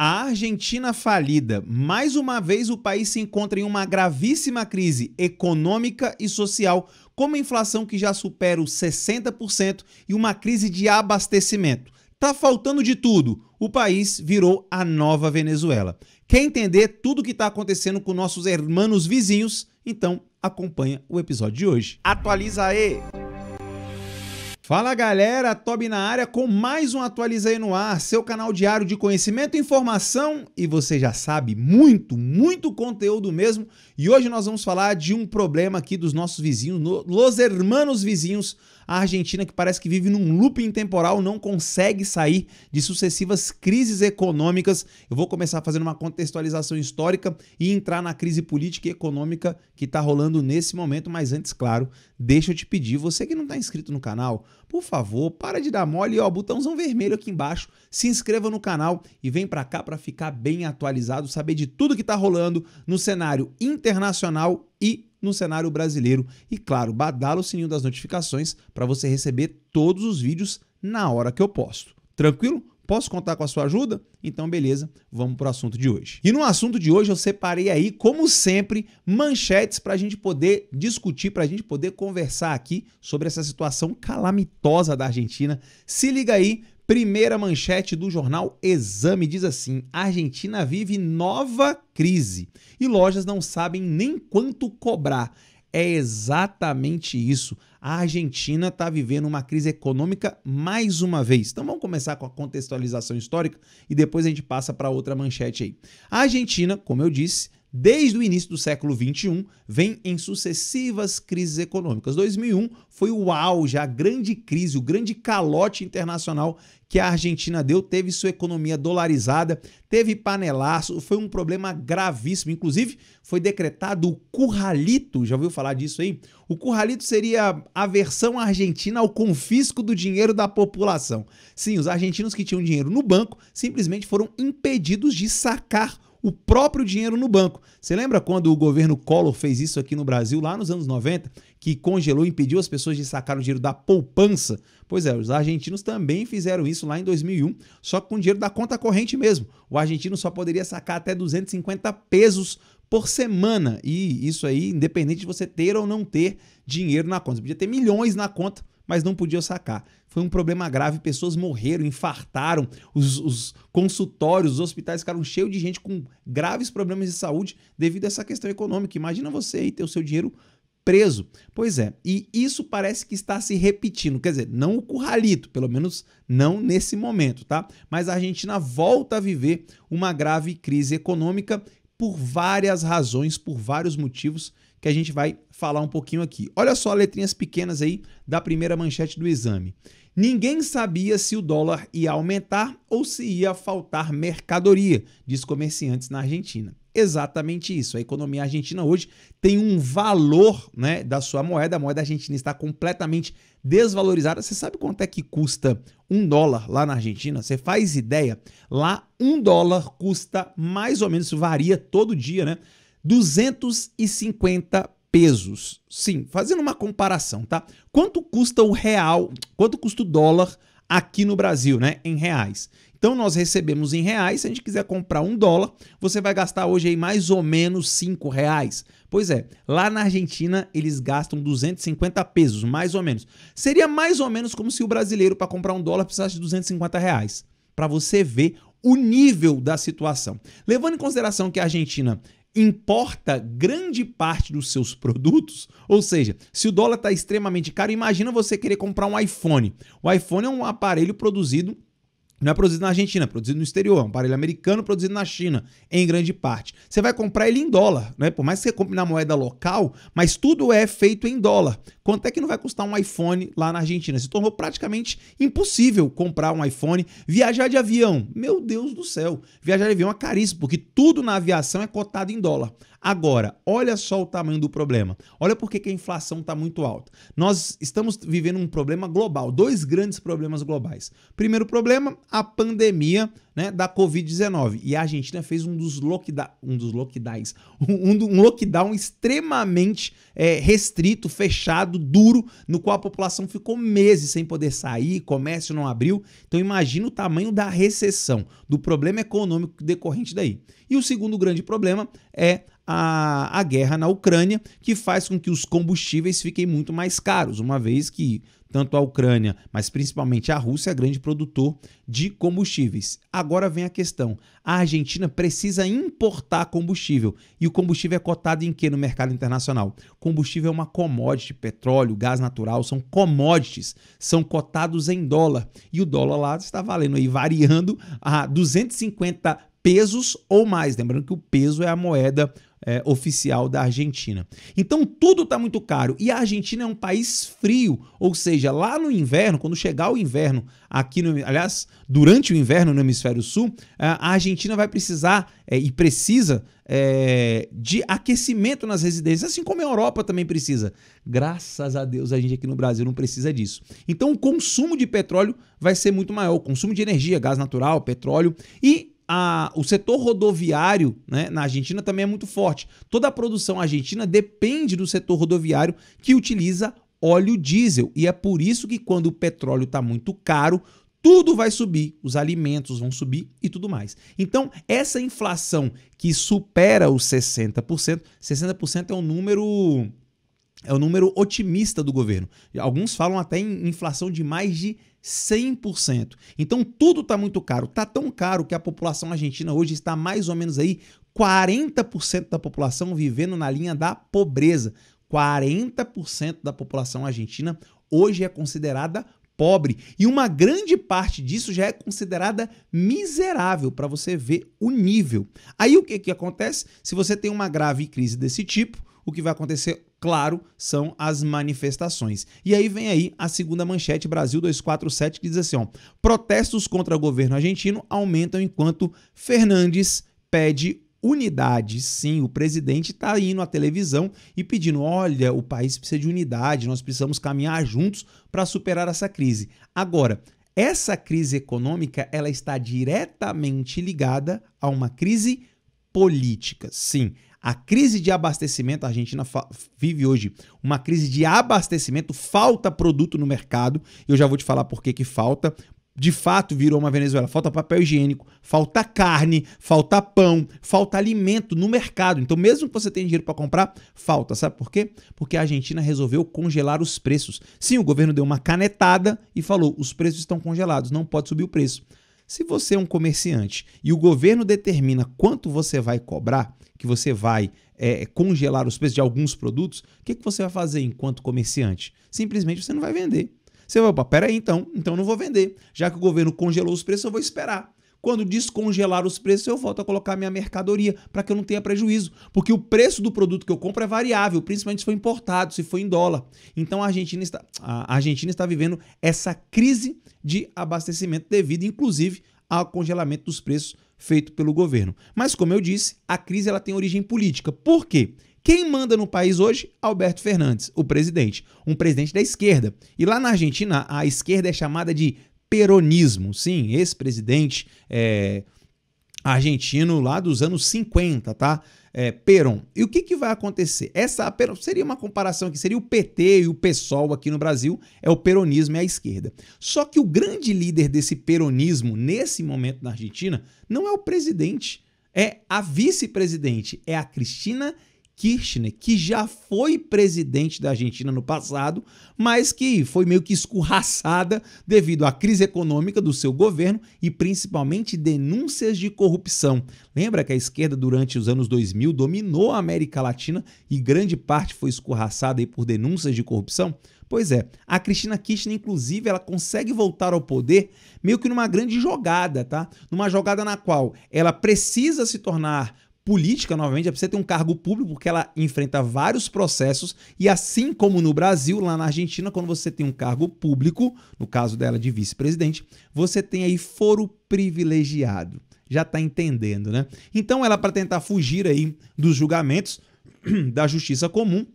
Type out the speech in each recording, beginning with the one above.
A Argentina falida. Mais uma vez, o país se encontra em uma gravíssima crise econômica e social, com uma inflação que já supera os 60% e uma crise de abastecimento. Tá faltando de tudo. O país virou a nova Venezuela. Quer entender tudo o que está acontecendo com nossos hermanos vizinhos? Então acompanha o episódio de hoje. Atualiza aí! Fala galera, Toby na área com mais um Atualizei no Ar, seu canal diário de conhecimento e informação. E você já sabe, muito, muito conteúdo mesmo. E hoje nós vamos falar de um problema aqui dos nossos vizinhos, los hermanos vizinhos, a Argentina que parece que vive num looping temporal, não consegue sair de sucessivas crises econômicas. Eu vou começar fazendo uma contextualização histórica e entrar na crise política e econômica que está rolando nesse momento. Mas antes, claro, deixa eu te pedir, você que não está inscrito no canal, por favor, para de dar mole e ó, botãozão vermelho aqui embaixo, se inscreva no canal e vem para cá para ficar bem atualizado, saber de tudo que está rolando no cenário internacional e no cenário brasileiro. E claro, badala o sininho das notificações para você receber todos os vídeos na hora que eu posto. Tranquilo? Posso contar com a sua ajuda? Então, beleza, vamos para o assunto de hoje. E no assunto de hoje, eu separei aí, como sempre, manchetes para a gente poder discutir, para a gente poder conversar aqui sobre essa situação calamitosa da Argentina. Se liga aí, Primeira manchete do jornal Exame diz assim: Argentina vive nova crise e lojas não sabem nem quanto cobrar. É exatamente isso. A Argentina está vivendo uma crise econômica mais uma vez. Então vamos começar com a contextualização histórica e depois a gente passa para outra manchete aí. A Argentina, como eu disse, desde o início do século XXI, vem em sucessivas crises econômicas. 2001 foi o auge, a grande crise, o grande calote internacional que a Argentina deu. Teve sua economia dolarizada, teve panelaço, foi um problema gravíssimo. Inclusive, foi decretado o curralito, já ouviu falar disso aí? O curralito seria a versão argentina ao confisco do dinheiro da população. Sim, os argentinos que tinham dinheiro no banco simplesmente foram impedidos de sacar o próprio dinheiro no banco. Você lembra quando o governo Collor fez isso aqui no Brasil, lá nos anos 90, que congelou e impediu as pessoas de sacar o dinheiro da poupança? Pois é, os argentinos também fizeram isso lá em 2001, só com dinheiro da conta corrente mesmo. O argentino só poderia sacar até 250 pesos por semana. E isso aí, independente de você ter ou não ter dinheiro na conta. Você podia ter milhões na conta, mas não podia sacar. Foi um problema grave, pessoas morreram, infartaram, os, os consultórios, os hospitais ficaram cheios de gente com graves problemas de saúde devido a essa questão econômica. Imagina você aí ter o seu dinheiro preso. Pois é, e isso parece que está se repetindo. Quer dizer, não o curralito, pelo menos não nesse momento, tá? Mas a Argentina volta a viver uma grave crise econômica por várias razões, por vários motivos que a gente vai falar um pouquinho aqui. Olha só letrinhas pequenas aí da primeira manchete do exame. Ninguém sabia se o dólar ia aumentar ou se ia faltar mercadoria, diz comerciantes na Argentina. Exatamente isso. A economia argentina hoje tem um valor né, da sua moeda. A moeda argentina está completamente desvalorizada. Você sabe quanto é que custa um dólar lá na Argentina? Você faz ideia? Lá um dólar custa mais ou menos, varia todo dia, né? 250 pesos. Sim, fazendo uma comparação, tá? Quanto custa o real, quanto custa o dólar aqui no Brasil, né? Em reais. Então nós recebemos em reais, se a gente quiser comprar um dólar, você vai gastar hoje aí mais ou menos 5 reais. Pois é, lá na Argentina eles gastam 250 pesos, mais ou menos. Seria mais ou menos como se o brasileiro para comprar um dólar precisasse de 250 reais. Para você ver o nível da situação. Levando em consideração que a Argentina importa grande parte dos seus produtos, ou seja, se o dólar está extremamente caro, imagina você querer comprar um iPhone. O iPhone é um aparelho produzido não é produzido na Argentina, é produzido no exterior, é um aparelho americano produzido na China, em grande parte. Você vai comprar ele em dólar, né? Por mais que você compre na moeda local, mas tudo é feito em dólar. Quanto é que não vai custar um iPhone lá na Argentina? Se tornou praticamente impossível comprar um iPhone, viajar de avião. Meu Deus do céu, viajar de avião é caríssimo, porque tudo na aviação é cotado em dólar. Agora, olha só o tamanho do problema. Olha por que a inflação está muito alta. Nós estamos vivendo um problema global, dois grandes problemas globais. Primeiro problema, a pandemia né, da Covid-19. E a Argentina fez um dos, lockda um dos lockdowns, um, um lockdown extremamente é, restrito, fechado, duro, no qual a população ficou meses sem poder sair, comércio não abriu. Então imagina o tamanho da recessão, do problema econômico decorrente daí. E o segundo grande problema é a, a guerra na Ucrânia, que faz com que os combustíveis fiquem muito mais caros, uma vez que tanto a Ucrânia, mas principalmente a Rússia é grande produtor de combustíveis. Agora vem a questão: a Argentina precisa importar combustível e o combustível é cotado em que no mercado internacional? Combustível é uma commodity, petróleo, gás natural são commodities, são cotados em dólar e o dólar lá está valendo aí variando a 250 pesos ou mais, lembrando que o peso é a moeda é, oficial da Argentina. Então tudo está muito caro e a Argentina é um país frio, ou seja, lá no inverno, quando chegar o inverno aqui, no, aliás, durante o inverno no hemisfério sul, é, a Argentina vai precisar é, e precisa é, de aquecimento nas residências, assim como a Europa também precisa. Graças a Deus a gente aqui no Brasil não precisa disso. Então o consumo de petróleo vai ser muito maior, o consumo de energia, gás natural, petróleo e a, o setor rodoviário né, na Argentina também é muito forte. Toda a produção argentina depende do setor rodoviário que utiliza óleo diesel. E é por isso que quando o petróleo está muito caro, tudo vai subir, os alimentos vão subir e tudo mais. Então, essa inflação que supera os 60%, 60% é um número é o número otimista do governo. Alguns falam até em inflação de mais de 100%. Então tudo está muito caro. Está tão caro que a população argentina hoje está mais ou menos aí 40% da população vivendo na linha da pobreza. 40% da população argentina hoje é considerada pobre e uma grande parte disso já é considerada miserável para você ver o nível. Aí o que, que acontece? Se você tem uma grave crise desse tipo, o que vai acontecer claro, são as manifestações. E aí vem aí a segunda manchete Brasil 247 que diz assim, ó, protestos contra o governo argentino aumentam enquanto Fernandes pede unidade. Sim, o presidente está indo à televisão e pedindo: olha, o país precisa de unidade, nós precisamos caminhar juntos para superar essa crise. Agora, essa crise econômica ela está diretamente ligada a uma crise política. Sim, a crise de abastecimento, a Argentina vive hoje uma crise de abastecimento, falta produto no mercado. Eu já vou te falar por que, que falta. De fato, virou uma Venezuela. Falta papel higiênico, falta carne, falta pão, falta alimento no mercado. Então, mesmo que você tenha dinheiro para comprar, falta. Sabe por quê? Porque a Argentina resolveu congelar os preços. Sim, o governo deu uma canetada e falou: os preços estão congelados, não pode subir o preço. Se você é um comerciante e o governo determina quanto você vai cobrar, que você vai é, congelar os preços de alguns produtos, o que, que você vai fazer enquanto comerciante? Simplesmente você não vai vender. Você vai, opa, peraí então, então não vou vender. Já que o governo congelou os preços, eu vou esperar. Quando descongelar os preços, eu volto a colocar minha mercadoria para que eu não tenha prejuízo. Porque o preço do produto que eu compro é variável, principalmente se for importado, se for em dólar. Então a Argentina está, a Argentina está vivendo essa crise de abastecimento devido, inclusive, ao congelamento dos preços feito pelo governo. Mas, como eu disse, a crise ela tem origem política. Por quê? Quem manda no país hoje? Alberto Fernandes, o presidente. Um presidente da esquerda. E lá na Argentina, a esquerda é chamada de peronismo. Sim, esse presidente é, argentino lá dos anos 50, tá? É, Peron. E o que, que vai acontecer? Essa seria uma comparação que seria o PT e o PSOL aqui no Brasil, é o peronismo e a esquerda. Só que o grande líder desse peronismo nesse momento na Argentina não é o presidente, é a vice-presidente, é a Cristina Kirchner, que já foi presidente da Argentina no passado, mas que foi meio que escorraçada devido à crise econômica do seu governo e principalmente denúncias de corrupção. Lembra que a esquerda durante os anos 2000 dominou a América Latina e grande parte foi escorraçada por denúncias de corrupção? Pois é, a Cristina Kirchner, inclusive, ela consegue voltar ao poder meio que numa grande jogada, tá? Numa jogada na qual ela precisa se tornar Política, novamente, é para você ter um cargo público, porque ela enfrenta vários processos, e assim como no Brasil, lá na Argentina, quando você tem um cargo público, no caso dela de vice-presidente, você tem aí foro privilegiado. Já está entendendo, né? Então, ela, para tentar fugir aí dos julgamentos da justiça comum,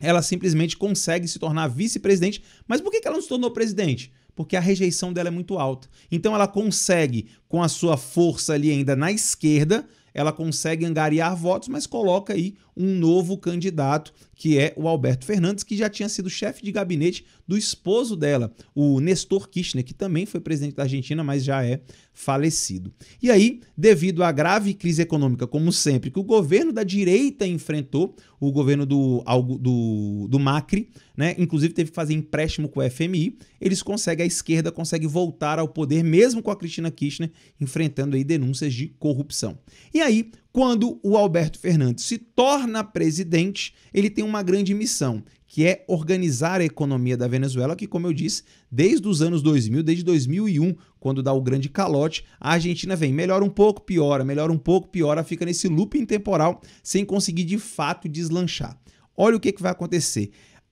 ela simplesmente consegue se tornar vice-presidente. Mas por que ela não se tornou presidente? porque a rejeição dela é muito alta. Então ela consegue, com a sua força ali ainda na esquerda, ela consegue angariar votos, mas coloca aí um novo candidato que é o Alberto Fernandes, que já tinha sido chefe de gabinete do esposo dela, o Nestor Kirchner, que também foi presidente da Argentina, mas já é falecido. E aí, devido à grave crise econômica, como sempre, que o governo da direita enfrentou, o governo do, do, do Macri, né? inclusive teve que fazer empréstimo com o FMI, eles conseguem, a esquerda consegue voltar ao poder, mesmo com a Cristina Kirchner enfrentando aí denúncias de corrupção. E aí, quando o Alberto Fernandes se torna presidente, ele tem uma grande missão, que é organizar a economia da Venezuela, que, como eu disse, desde os anos 2000, desde 2001, quando dá o grande calote, a Argentina vem, melhora um pouco, piora, melhora um pouco, piora, fica nesse looping temporal sem conseguir de fato deslanchar. Olha o que, que vai acontecer.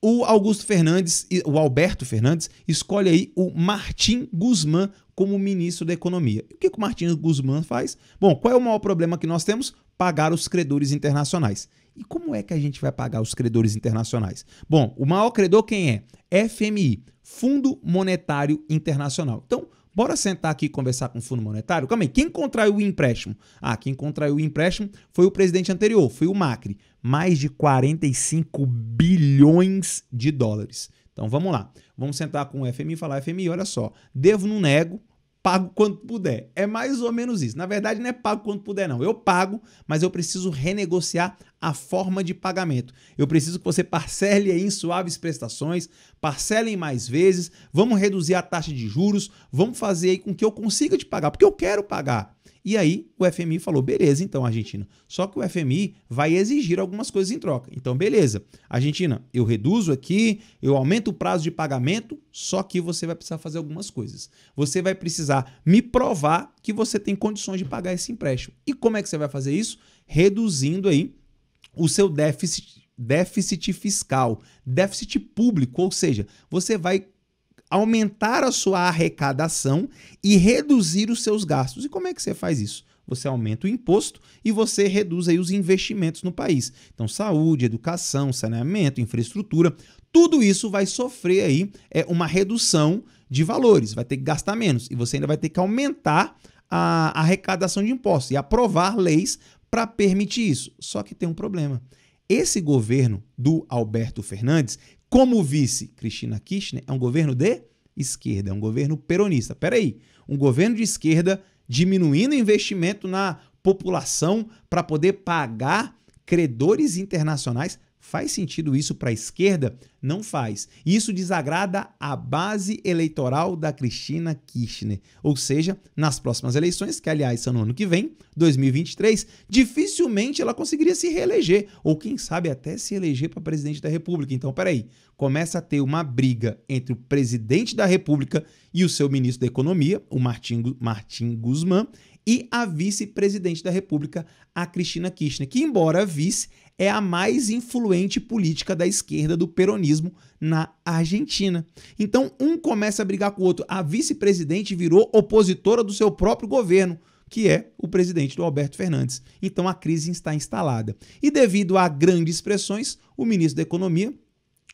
O Augusto Fernandes, o Alberto Fernandes, escolhe aí o Martim Guzmán como ministro da Economia. O que, que o Martim Guzmán faz? Bom, qual é o maior problema que nós temos? Pagar os credores internacionais. E como é que a gente vai pagar os credores internacionais? Bom, o maior credor quem é? FMI, Fundo Monetário Internacional. Então, Bora sentar aqui e conversar com o Fundo Monetário? Calma aí, quem contraiu o empréstimo? Ah, quem contraiu o empréstimo foi o presidente anterior, foi o Macri. Mais de 45 bilhões de dólares. Então vamos lá. Vamos sentar com o FMI e falar: FMI, olha só, devo, não nego, pago quanto puder. É mais ou menos isso. Na verdade, não é pago quanto puder, não. Eu pago, mas eu preciso renegociar a forma de pagamento. Eu preciso que você parcele em suaves prestações, parcele em mais vezes, vamos reduzir a taxa de juros, vamos fazer com que eu consiga te pagar, porque eu quero pagar. E aí o FMI falou: beleza, então, Argentina. Só que o FMI vai exigir algumas coisas em troca. Então, beleza, Argentina, eu reduzo aqui, eu aumento o prazo de pagamento, só que você vai precisar fazer algumas coisas. Você vai precisar me provar que você tem condições de pagar esse empréstimo. E como é que você vai fazer isso? Reduzindo aí o seu déficit déficit fiscal, déficit público, ou seja, você vai aumentar a sua arrecadação e reduzir os seus gastos. E como é que você faz isso? Você aumenta o imposto e você reduz aí os investimentos no país. Então, saúde, educação, saneamento, infraestrutura, tudo isso vai sofrer aí é, uma redução de valores, vai ter que gastar menos e você ainda vai ter que aumentar a arrecadação de impostos e aprovar leis para permitir isso. Só que tem um problema. Esse governo do Alberto Fernandes como vice Cristina Kirchner, é um governo de esquerda, é um governo peronista. Peraí, um governo de esquerda diminuindo investimento na população para poder pagar credores internacionais Faz sentido isso para a esquerda? Não faz. Isso desagrada a base eleitoral da Cristina Kirchner. Ou seja, nas próximas eleições, que aliás são no ano que vem, 2023, dificilmente ela conseguiria se reeleger, ou quem sabe até se eleger para presidente da República. Então, peraí, começa a ter uma briga entre o presidente da República e o seu ministro da Economia, o Martim, Martim Guzmán, e a vice-presidente da República, a Cristina Kirchner, que, embora vice, é a mais influente política da esquerda do peronismo na Argentina. Então, um começa a brigar com o outro. A vice-presidente virou opositora do seu próprio governo que é o presidente do Alberto Fernandes. Então a crise está instalada. E devido a grandes pressões, o ministro da Economia,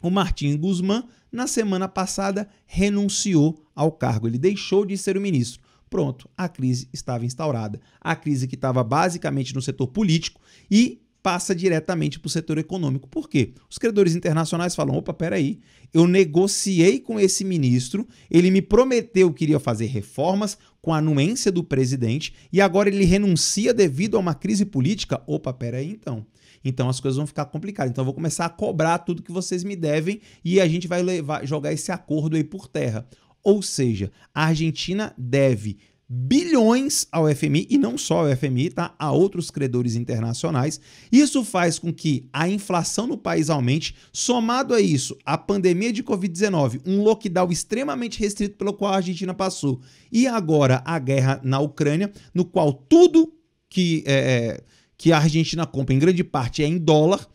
o Martim Guzmán, na semana passada renunciou ao cargo. Ele deixou de ser o ministro. Pronto, a crise estava instaurada. A crise que estava basicamente no setor político e passa diretamente para o setor econômico. Por quê? Os credores internacionais falam: opa, peraí, eu negociei com esse ministro, ele me prometeu que iria fazer reformas com a anuência do presidente e agora ele renuncia devido a uma crise política. Opa, peraí então. Então as coisas vão ficar complicadas. Então eu vou começar a cobrar tudo que vocês me devem e a gente vai levar, jogar esse acordo aí por terra. Ou seja, a Argentina deve bilhões ao FMI e não só ao FMI, tá? A outros credores internacionais. Isso faz com que a inflação no país aumente. Somado a isso, a pandemia de COVID-19, um lockdown extremamente restrito pelo qual a Argentina passou, e agora a guerra na Ucrânia, no qual tudo que é, é, que a Argentina compra em grande parte é em dólar.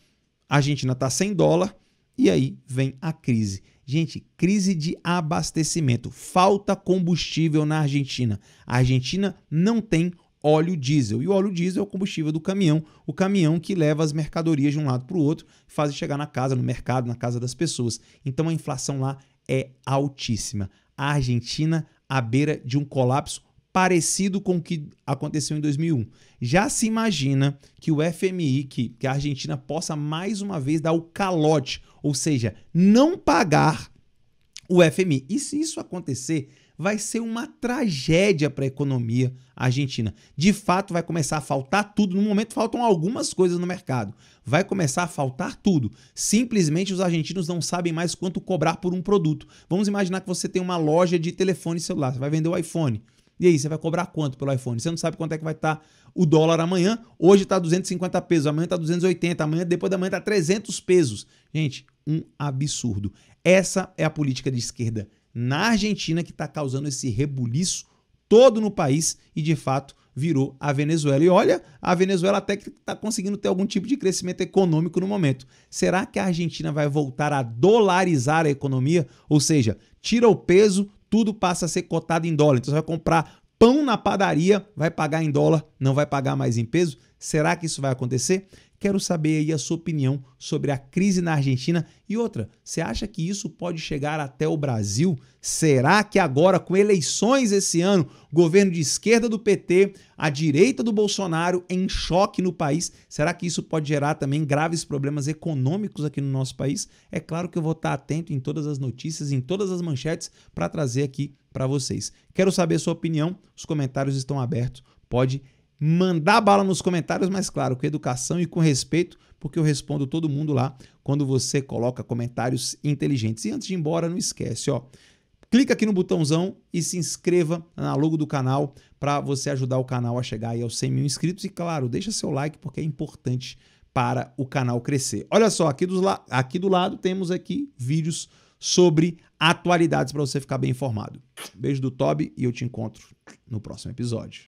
A Argentina tá sem dólar e aí vem a crise. Gente, crise de abastecimento. Falta combustível na Argentina. A Argentina não tem óleo diesel. E o óleo diesel é o combustível do caminhão, o caminhão que leva as mercadorias de um lado para o outro, faz chegar na casa, no mercado, na casa das pessoas. Então a inflação lá é altíssima. A Argentina à beira de um colapso parecido com o que aconteceu em 2001. Já se imagina que o FMI, que, que a Argentina possa mais uma vez dar o calote, ou seja, não pagar o FMI. E se isso acontecer, vai ser uma tragédia para a economia argentina. De fato, vai começar a faltar tudo. No momento, faltam algumas coisas no mercado. Vai começar a faltar tudo. Simplesmente os argentinos não sabem mais quanto cobrar por um produto. Vamos imaginar que você tem uma loja de telefone celular, você vai vender o iPhone. E aí, você vai cobrar quanto pelo iPhone? Você não sabe quanto é que vai estar tá o dólar amanhã. Hoje está 250 pesos, amanhã está 280, amanhã, depois da manhã está 300 pesos. Gente, um absurdo. Essa é a política de esquerda na Argentina que está causando esse rebuliço todo no país e, de fato, virou a Venezuela. E olha, a Venezuela até que está conseguindo ter algum tipo de crescimento econômico no momento. Será que a Argentina vai voltar a dolarizar a economia? Ou seja, tira o peso, tudo passa a ser cotado em dólar. Então você vai comprar pão na padaria, vai pagar em dólar, não vai pagar mais em peso. Será que isso vai acontecer? Quero saber aí a sua opinião sobre a crise na Argentina. E outra, você acha que isso pode chegar até o Brasil? Será que agora, com eleições esse ano, governo de esquerda do PT, a direita do Bolsonaro em choque no país, será que isso pode gerar também graves problemas econômicos aqui no nosso país? É claro que eu vou estar atento em todas as notícias, em todas as manchetes, para trazer aqui para vocês. Quero saber a sua opinião, os comentários estão abertos. Pode mandar bala nos comentários, mas claro, com educação e com respeito, porque eu respondo todo mundo lá quando você coloca comentários inteligentes. E antes de ir embora, não esquece, ó. Clica aqui no botãozão e se inscreva na logo do canal para você ajudar o canal a chegar aí aos 100 mil inscritos. E claro, deixa seu like porque é importante para o canal crescer. Olha só, aqui, la aqui do lado temos aqui vídeos sobre atualidades para você ficar bem informado. Beijo do Toby e eu te encontro no próximo episódio.